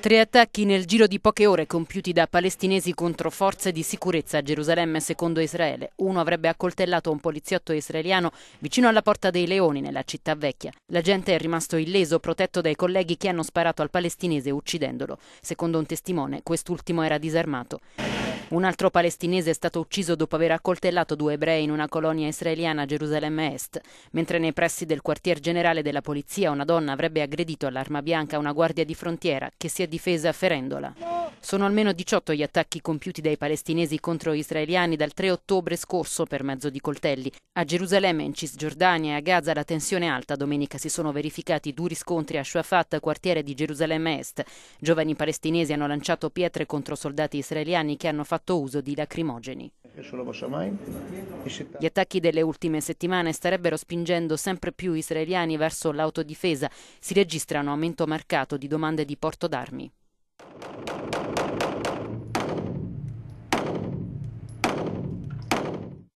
Tre attacchi nel giro di poche ore compiuti da palestinesi contro forze di sicurezza a Gerusalemme secondo Israele. Uno avrebbe accoltellato un poliziotto israeliano vicino alla Porta dei Leoni nella città vecchia. L'agente è rimasto illeso, protetto dai colleghi che hanno sparato al palestinese uccidendolo. Secondo un testimone, quest'ultimo era disarmato. Un altro palestinese è stato ucciso dopo aver accoltellato due ebrei in una colonia israeliana a Gerusalemme Est, mentre nei pressi del quartier generale della polizia una donna avrebbe aggredito all'arma bianca una guardia di frontiera che si è difesa ferendola. Sono almeno 18 gli attacchi compiuti dai palestinesi contro gli israeliani dal 3 ottobre scorso per mezzo di coltelli. A Gerusalemme, in Cisgiordania e a Gaza la tensione è alta. Domenica si sono verificati duri scontri a Shuafat, quartiere di Gerusalemme Est. Giovani palestinesi hanno lanciato pietre contro soldati israeliani che hanno fatto uso di lacrimogeni. Gli attacchi delle ultime settimane starebbero spingendo sempre più israeliani verso l'autodifesa. Si registra un aumento marcato di domande di porto d'armi.